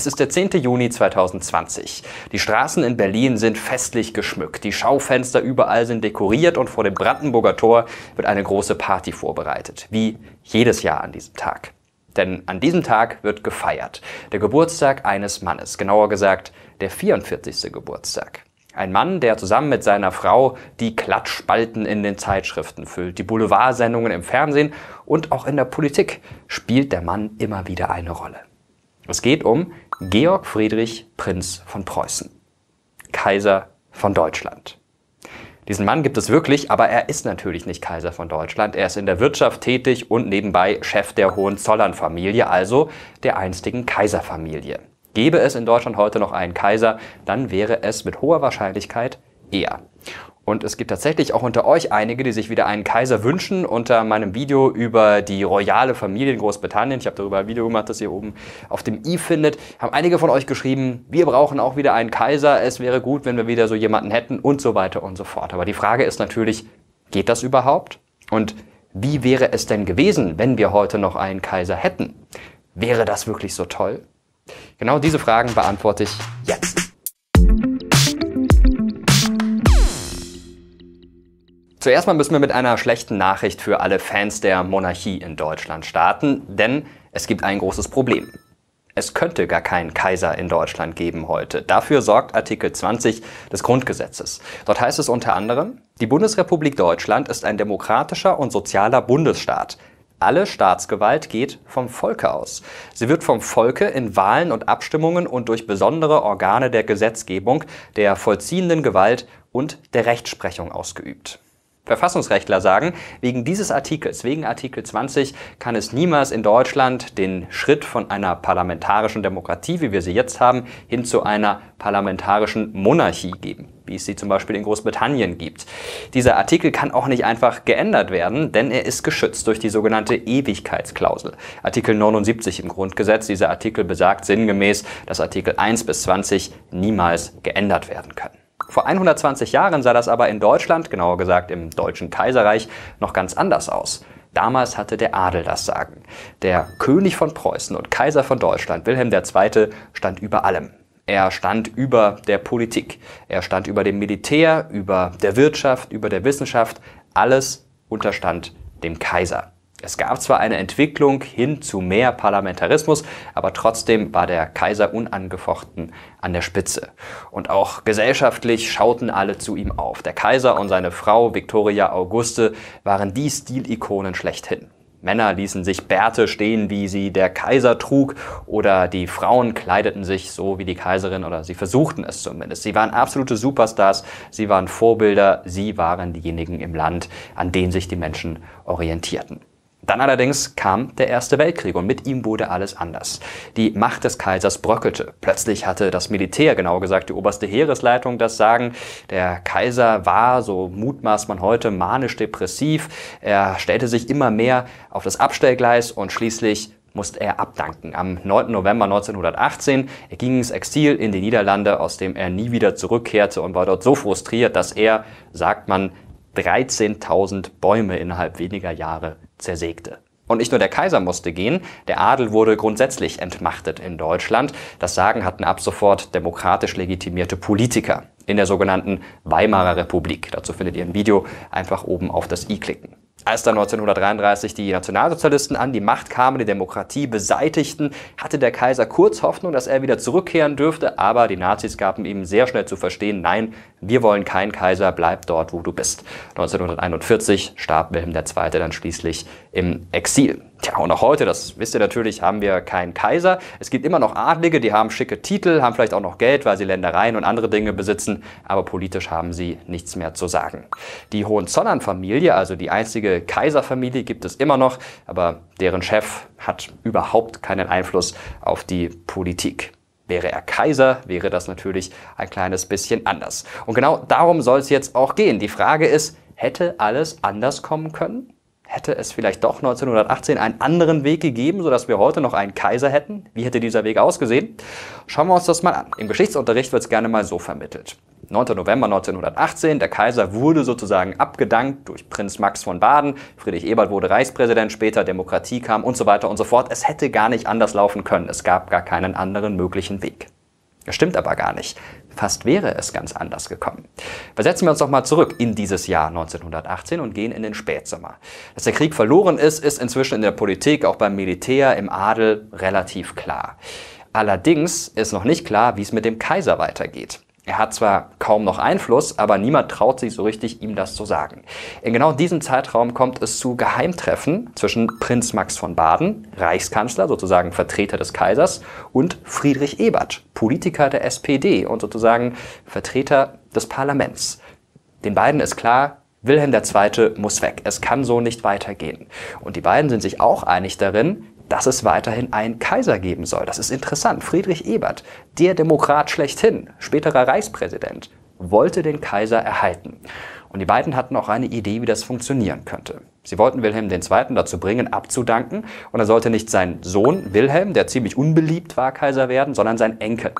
Es ist der 10. Juni 2020. Die Straßen in Berlin sind festlich geschmückt. Die Schaufenster überall sind dekoriert und vor dem Brandenburger Tor wird eine große Party vorbereitet. Wie jedes Jahr an diesem Tag. Denn an diesem Tag wird gefeiert. Der Geburtstag eines Mannes. Genauer gesagt, der 44. Geburtstag. Ein Mann, der zusammen mit seiner Frau die Klatschspalten in den Zeitschriften füllt, die Boulevardsendungen im Fernsehen und auch in der Politik spielt der Mann immer wieder eine Rolle. Es geht um Georg Friedrich, Prinz von Preußen, Kaiser von Deutschland. Diesen Mann gibt es wirklich, aber er ist natürlich nicht Kaiser von Deutschland. Er ist in der Wirtschaft tätig und nebenbei Chef der Hohenzollern-Familie, also der einstigen Kaiserfamilie. Gäbe es in Deutschland heute noch einen Kaiser, dann wäre es mit hoher Wahrscheinlichkeit er. Und es gibt tatsächlich auch unter euch einige, die sich wieder einen Kaiser wünschen. Unter meinem Video über die royale Familie in Großbritannien, ich habe darüber ein Video gemacht, das ihr oben auf dem i findet, haben einige von euch geschrieben, wir brauchen auch wieder einen Kaiser, es wäre gut, wenn wir wieder so jemanden hätten und so weiter und so fort. Aber die Frage ist natürlich, geht das überhaupt? Und wie wäre es denn gewesen, wenn wir heute noch einen Kaiser hätten? Wäre das wirklich so toll? Genau diese Fragen beantworte ich jetzt. Zuerst mal müssen wir mit einer schlechten Nachricht für alle Fans der Monarchie in Deutschland starten, denn es gibt ein großes Problem. Es könnte gar keinen Kaiser in Deutschland geben heute. Dafür sorgt Artikel 20 des Grundgesetzes. Dort heißt es unter anderem, die Bundesrepublik Deutschland ist ein demokratischer und sozialer Bundesstaat. Alle Staatsgewalt geht vom Volke aus. Sie wird vom Volke in Wahlen und Abstimmungen und durch besondere Organe der Gesetzgebung, der vollziehenden Gewalt und der Rechtsprechung ausgeübt. Verfassungsrechtler sagen, wegen dieses Artikels, wegen Artikel 20, kann es niemals in Deutschland den Schritt von einer parlamentarischen Demokratie, wie wir sie jetzt haben, hin zu einer parlamentarischen Monarchie geben, wie es sie zum Beispiel in Großbritannien gibt. Dieser Artikel kann auch nicht einfach geändert werden, denn er ist geschützt durch die sogenannte Ewigkeitsklausel. Artikel 79 im Grundgesetz, dieser Artikel besagt sinngemäß, dass Artikel 1 bis 20 niemals geändert werden können. Vor 120 Jahren sah das aber in Deutschland, genauer gesagt im Deutschen Kaiserreich, noch ganz anders aus. Damals hatte der Adel das Sagen. Der König von Preußen und Kaiser von Deutschland, Wilhelm II., stand über allem. Er stand über der Politik, er stand über dem Militär, über der Wirtschaft, über der Wissenschaft. Alles unterstand dem Kaiser. Es gab zwar eine Entwicklung hin zu mehr Parlamentarismus, aber trotzdem war der Kaiser unangefochten an der Spitze. Und auch gesellschaftlich schauten alle zu ihm auf. Der Kaiser und seine Frau Victoria Auguste waren die Stilikonen schlechthin. Männer ließen sich Bärte stehen, wie sie der Kaiser trug, oder die Frauen kleideten sich so wie die Kaiserin, oder sie versuchten es zumindest. Sie waren absolute Superstars, sie waren Vorbilder, sie waren diejenigen im Land, an denen sich die Menschen orientierten. Dann allerdings kam der Erste Weltkrieg und mit ihm wurde alles anders. Die Macht des Kaisers bröckelte. Plötzlich hatte das Militär, genauer gesagt die oberste Heeresleitung, das Sagen. Der Kaiser war, so mutmaßt man heute, manisch-depressiv. Er stellte sich immer mehr auf das Abstellgleis und schließlich musste er abdanken. Am 9. November 1918 er ging ins Exil in die Niederlande, aus dem er nie wieder zurückkehrte und war dort so frustriert, dass er, sagt man, 13.000 Bäume innerhalb weniger Jahre zersägte. Und nicht nur der Kaiser musste gehen, der Adel wurde grundsätzlich entmachtet in Deutschland. Das Sagen hatten ab sofort demokratisch legitimierte Politiker in der sogenannten Weimarer Republik. Dazu findet ihr ein Video, einfach oben auf das i klicken. Als dann 1933 die Nationalsozialisten an die Macht kamen, die Demokratie beseitigten, hatte der Kaiser kurz Hoffnung, dass er wieder zurückkehren dürfte, aber die Nazis gaben ihm sehr schnell zu verstehen, nein, wir wollen keinen Kaiser, bleib dort, wo du bist. 1941 starb Wilhelm II. dann schließlich im Exil. Tja, und auch heute, das wisst ihr natürlich, haben wir keinen Kaiser. Es gibt immer noch Adlige, die haben schicke Titel, haben vielleicht auch noch Geld, weil sie Ländereien und andere Dinge besitzen, aber politisch haben sie nichts mehr zu sagen. Die Hohenzollern-Familie, also die einzige Kaiserfamilie, gibt es immer noch, aber deren Chef hat überhaupt keinen Einfluss auf die Politik. Wäre er Kaiser, wäre das natürlich ein kleines bisschen anders. Und genau darum soll es jetzt auch gehen. Die Frage ist, hätte alles anders kommen können? Hätte es vielleicht doch 1918 einen anderen Weg gegeben, sodass wir heute noch einen Kaiser hätten? Wie hätte dieser Weg ausgesehen? Schauen wir uns das mal an. Im Geschichtsunterricht wird es gerne mal so vermittelt. 9. November 1918, der Kaiser wurde sozusagen abgedankt durch Prinz Max von Baden, Friedrich Ebert wurde Reichspräsident, später Demokratie kam und so weiter und so fort. Es hätte gar nicht anders laufen können, es gab gar keinen anderen möglichen Weg. Das stimmt aber gar nicht. Fast wäre es ganz anders gekommen. Versetzen wir uns doch mal zurück in dieses Jahr 1918 und gehen in den Spätsommer. Dass der Krieg verloren ist, ist inzwischen in der Politik, auch beim Militär, im Adel relativ klar. Allerdings ist noch nicht klar, wie es mit dem Kaiser weitergeht. Er hat zwar kaum noch Einfluss, aber niemand traut sich so richtig, ihm das zu sagen. In genau diesem Zeitraum kommt es zu Geheimtreffen zwischen Prinz Max von Baden, Reichskanzler, sozusagen Vertreter des Kaisers, und Friedrich Ebert, Politiker der SPD und sozusagen Vertreter des Parlaments. Den beiden ist klar, Wilhelm II. muss weg. Es kann so nicht weitergehen. Und die beiden sind sich auch einig darin, dass es weiterhin einen Kaiser geben soll. Das ist interessant. Friedrich Ebert, der Demokrat schlechthin, späterer Reichspräsident, wollte den Kaiser erhalten. Und die beiden hatten auch eine Idee, wie das funktionieren könnte. Sie wollten Wilhelm II. dazu bringen, abzudanken, und er sollte nicht sein Sohn Wilhelm, der ziemlich unbeliebt war, Kaiser werden, sondern sein Enkel.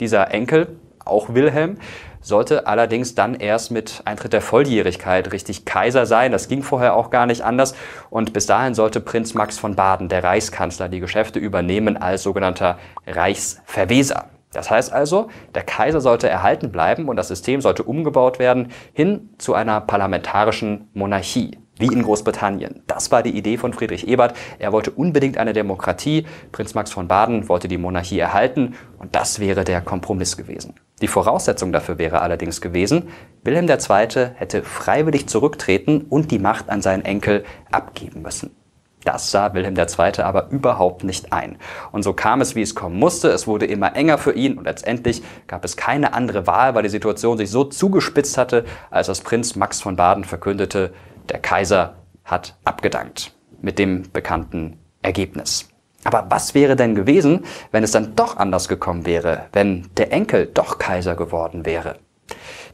Dieser Enkel, auch Wilhelm, sollte allerdings dann erst mit Eintritt der Volljährigkeit richtig Kaiser sein. Das ging vorher auch gar nicht anders. Und bis dahin sollte Prinz Max von Baden, der Reichskanzler, die Geschäfte übernehmen als sogenannter Reichsverweser. Das heißt also, der Kaiser sollte erhalten bleiben und das System sollte umgebaut werden hin zu einer parlamentarischen Monarchie wie in Großbritannien. Das war die Idee von Friedrich Ebert. Er wollte unbedingt eine Demokratie. Prinz Max von Baden wollte die Monarchie erhalten und das wäre der Kompromiss gewesen. Die Voraussetzung dafür wäre allerdings gewesen, Wilhelm II. hätte freiwillig zurücktreten und die Macht an seinen Enkel abgeben müssen. Das sah Wilhelm II. aber überhaupt nicht ein. Und so kam es, wie es kommen musste. Es wurde immer enger für ihn und letztendlich gab es keine andere Wahl, weil die Situation sich so zugespitzt hatte, als das Prinz Max von Baden verkündete, der Kaiser hat abgedankt. Mit dem bekannten Ergebnis. Aber was wäre denn gewesen, wenn es dann doch anders gekommen wäre, wenn der Enkel doch Kaiser geworden wäre?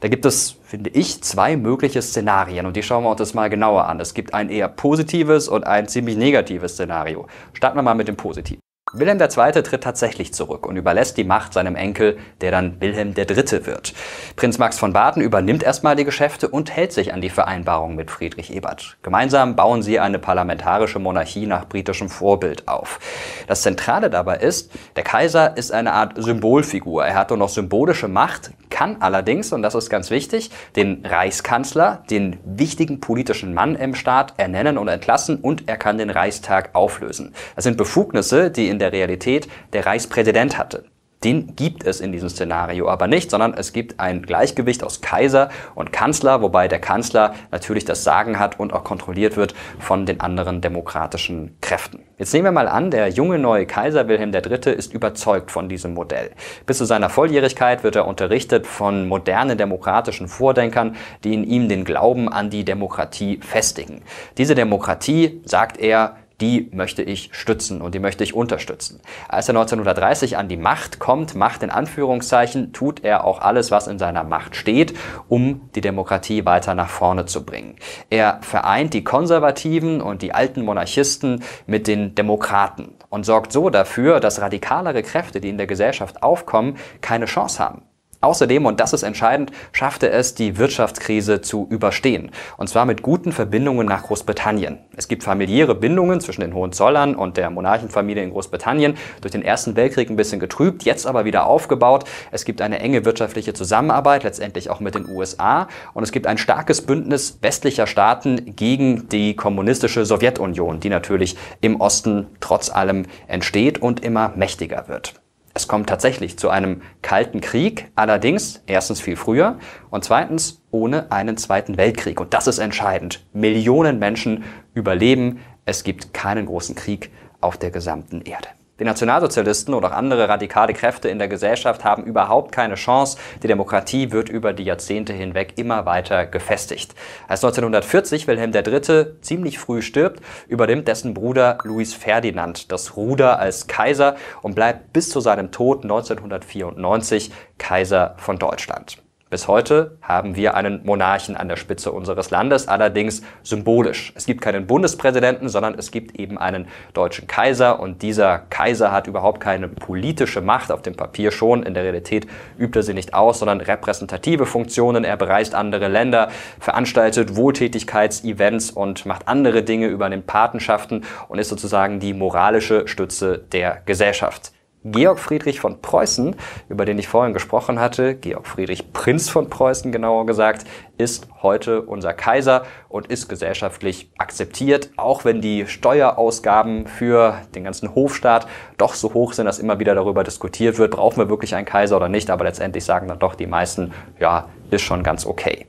Da gibt es, finde ich, zwei mögliche Szenarien und die schauen wir uns das mal genauer an. Es gibt ein eher positives und ein ziemlich negatives Szenario. Starten wir mal mit dem positiven. Wilhelm II. tritt tatsächlich zurück und überlässt die Macht seinem Enkel, der dann Wilhelm III. wird. Prinz Max von Baden übernimmt erstmal die Geschäfte und hält sich an die Vereinbarung mit Friedrich Ebert. Gemeinsam bauen sie eine parlamentarische Monarchie nach britischem Vorbild auf. Das Zentrale dabei ist, der Kaiser ist eine Art Symbolfigur. Er hat nur noch symbolische Macht, kann allerdings, und das ist ganz wichtig, den Reichskanzler, den wichtigen politischen Mann im Staat, ernennen und entlassen und er kann den Reichstag auflösen. Das sind Befugnisse, die in der Realität der Reichspräsident hatte. Den gibt es in diesem Szenario aber nicht, sondern es gibt ein Gleichgewicht aus Kaiser und Kanzler, wobei der Kanzler natürlich das Sagen hat und auch kontrolliert wird von den anderen demokratischen Kräften. Jetzt nehmen wir mal an, der junge neue Kaiser Wilhelm III. ist überzeugt von diesem Modell. Bis zu seiner Volljährigkeit wird er unterrichtet von modernen demokratischen Vordenkern, die in ihm den Glauben an die Demokratie festigen. Diese Demokratie, sagt er, die möchte ich stützen und die möchte ich unterstützen. Als er 1930 an die Macht kommt, Macht in Anführungszeichen, tut er auch alles, was in seiner Macht steht, um die Demokratie weiter nach vorne zu bringen. Er vereint die Konservativen und die alten Monarchisten mit den Demokraten und sorgt so dafür, dass radikalere Kräfte, die in der Gesellschaft aufkommen, keine Chance haben. Außerdem, und das ist entscheidend, schaffte es, die Wirtschaftskrise zu überstehen. Und zwar mit guten Verbindungen nach Großbritannien. Es gibt familiäre Bindungen zwischen den Hohenzollern und der Monarchenfamilie in Großbritannien, durch den Ersten Weltkrieg ein bisschen getrübt, jetzt aber wieder aufgebaut. Es gibt eine enge wirtschaftliche Zusammenarbeit, letztendlich auch mit den USA. Und es gibt ein starkes Bündnis westlicher Staaten gegen die kommunistische Sowjetunion, die natürlich im Osten trotz allem entsteht und immer mächtiger wird. Es kommt tatsächlich zu einem kalten Krieg, allerdings erstens viel früher und zweitens ohne einen Zweiten Weltkrieg. Und das ist entscheidend. Millionen Menschen überleben. Es gibt keinen großen Krieg auf der gesamten Erde. Die Nationalsozialisten oder auch andere radikale Kräfte in der Gesellschaft haben überhaupt keine Chance. Die Demokratie wird über die Jahrzehnte hinweg immer weiter gefestigt. Als 1940 Wilhelm III. ziemlich früh stirbt, übernimmt dessen Bruder Louis Ferdinand das Ruder als Kaiser und bleibt bis zu seinem Tod 1994 Kaiser von Deutschland. Bis heute haben wir einen Monarchen an der Spitze unseres Landes, allerdings symbolisch. Es gibt keinen Bundespräsidenten, sondern es gibt eben einen deutschen Kaiser und dieser Kaiser hat überhaupt keine politische Macht auf dem Papier schon. In der Realität übt er sie nicht aus, sondern repräsentative Funktionen. Er bereist andere Länder, veranstaltet Wohltätigkeitsevents und macht andere Dinge, über den Patenschaften und ist sozusagen die moralische Stütze der Gesellschaft. Georg Friedrich von Preußen, über den ich vorhin gesprochen hatte, Georg Friedrich Prinz von Preußen genauer gesagt, ist heute unser Kaiser und ist gesellschaftlich akzeptiert, auch wenn die Steuerausgaben für den ganzen Hofstaat doch so hoch sind, dass immer wieder darüber diskutiert wird, brauchen wir wirklich einen Kaiser oder nicht, aber letztendlich sagen dann doch die meisten, ja, ist schon ganz okay.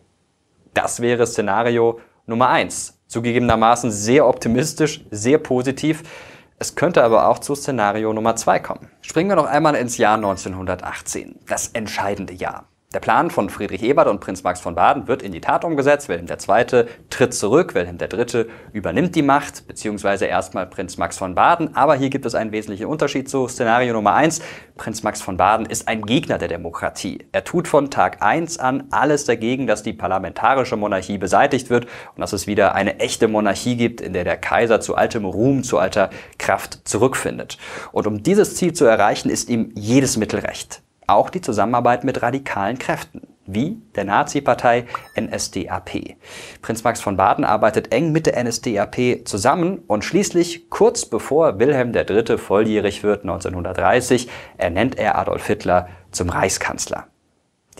Das wäre Szenario Nummer eins. Zugegebenermaßen sehr optimistisch, sehr positiv. Es könnte aber auch zu Szenario Nummer 2 kommen. Springen wir noch einmal ins Jahr 1918, das entscheidende Jahr. Der Plan von Friedrich Ebert und Prinz Max von Baden wird in die Tat umgesetzt. Wilhelm II. tritt zurück, Wilhelm III. übernimmt die Macht, beziehungsweise erstmal Prinz Max von Baden. Aber hier gibt es einen wesentlichen Unterschied zu Szenario Nummer 1. Prinz Max von Baden ist ein Gegner der Demokratie. Er tut von Tag 1 an alles dagegen, dass die parlamentarische Monarchie beseitigt wird und dass es wieder eine echte Monarchie gibt, in der der Kaiser zu altem Ruhm, zu alter Kraft zurückfindet. Und um dieses Ziel zu erreichen, ist ihm jedes Mittel recht auch die Zusammenarbeit mit radikalen Kräften, wie der Nazi-Partei NSDAP. Prinz Max von Baden arbeitet eng mit der NSDAP zusammen und schließlich, kurz bevor Wilhelm III. volljährig wird, 1930, ernennt er Adolf Hitler zum Reichskanzler.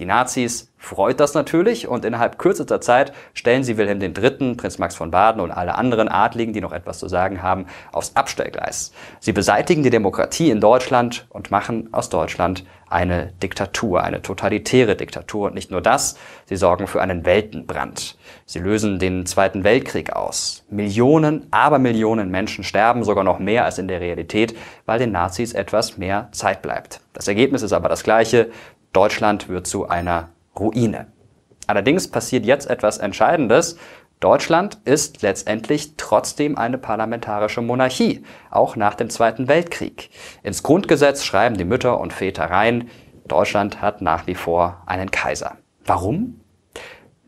Die Nazis freut das natürlich und innerhalb kürzester Zeit stellen sie Wilhelm III., Prinz Max von Baden und alle anderen Adligen, die noch etwas zu sagen haben, aufs Abstellgleis. Sie beseitigen die Demokratie in Deutschland und machen aus Deutschland eine Diktatur, eine totalitäre Diktatur. Und nicht nur das, sie sorgen für einen Weltenbrand. Sie lösen den Zweiten Weltkrieg aus. Millionen, aber Millionen Menschen sterben, sogar noch mehr als in der Realität, weil den Nazis etwas mehr Zeit bleibt. Das Ergebnis ist aber das gleiche. Deutschland wird zu einer Ruine. Allerdings passiert jetzt etwas Entscheidendes. Deutschland ist letztendlich trotzdem eine parlamentarische Monarchie, auch nach dem Zweiten Weltkrieg. Ins Grundgesetz schreiben die Mütter und Väter rein, Deutschland hat nach wie vor einen Kaiser. Warum?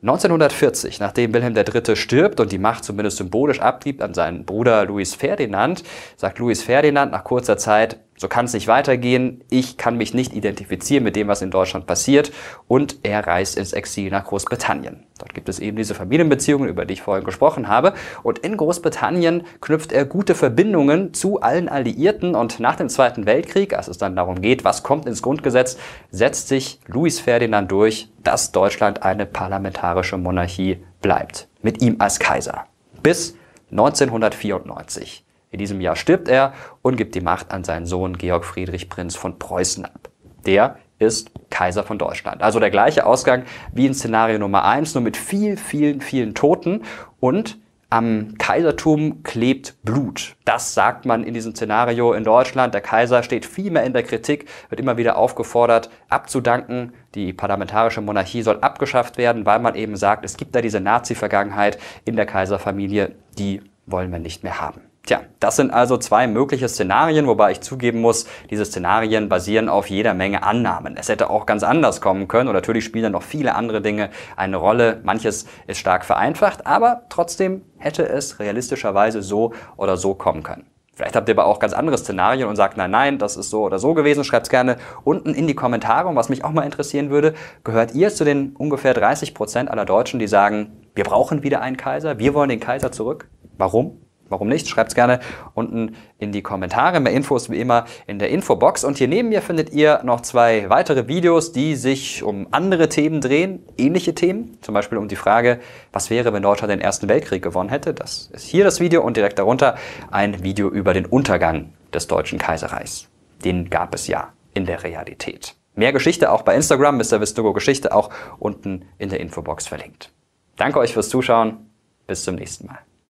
1940, nachdem Wilhelm III. stirbt und die Macht zumindest symbolisch abgibt an seinen Bruder Louis Ferdinand, sagt Louis Ferdinand nach kurzer Zeit, so kann es nicht weitergehen. Ich kann mich nicht identifizieren mit dem, was in Deutschland passiert. Und er reist ins Exil nach Großbritannien. Dort gibt es eben diese Familienbeziehungen, über die ich vorhin gesprochen habe. Und in Großbritannien knüpft er gute Verbindungen zu allen Alliierten. Und nach dem Zweiten Weltkrieg, als es dann darum geht, was kommt ins Grundgesetz, setzt sich Louis Ferdinand durch, dass Deutschland eine parlamentarische Monarchie bleibt. Mit ihm als Kaiser. Bis 1994. In diesem Jahr stirbt er und gibt die Macht an seinen Sohn Georg Friedrich Prinz von Preußen ab. Der ist Kaiser von Deutschland. Also der gleiche Ausgang wie in Szenario Nummer eins, nur mit viel, vielen, vielen Toten und am Kaisertum klebt Blut. Das sagt man in diesem Szenario in Deutschland. Der Kaiser steht viel mehr in der Kritik, wird immer wieder aufgefordert, abzudanken. Die parlamentarische Monarchie soll abgeschafft werden, weil man eben sagt, es gibt da diese Nazi-Vergangenheit in der Kaiserfamilie, die wollen wir nicht mehr haben. Tja, das sind also zwei mögliche Szenarien, wobei ich zugeben muss, diese Szenarien basieren auf jeder Menge Annahmen. Es hätte auch ganz anders kommen können und natürlich spielen dann noch viele andere Dinge eine Rolle. Manches ist stark vereinfacht, aber trotzdem hätte es realistischerweise so oder so kommen können. Vielleicht habt ihr aber auch ganz andere Szenarien und sagt, nein, nein, das ist so oder so gewesen. Schreibt es gerne unten in die Kommentare. Und was mich auch mal interessieren würde, gehört ihr zu den ungefähr 30 Prozent aller Deutschen, die sagen, wir brauchen wieder einen Kaiser, wir wollen den Kaiser zurück? Warum? Warum nicht? Schreibt es gerne unten in die Kommentare. Mehr Infos wie immer in der Infobox. Und hier neben mir findet ihr noch zwei weitere Videos, die sich um andere Themen drehen, ähnliche Themen. Zum Beispiel um die Frage, was wäre, wenn Deutschland den Ersten Weltkrieg gewonnen hätte. Das ist hier das Video und direkt darunter ein Video über den Untergang des Deutschen Kaiserreichs. Den gab es ja in der Realität. Mehr Geschichte auch bei Instagram, Mr. Vistogo Geschichte, auch unten in der Infobox verlinkt. Danke euch fürs Zuschauen. Bis zum nächsten Mal.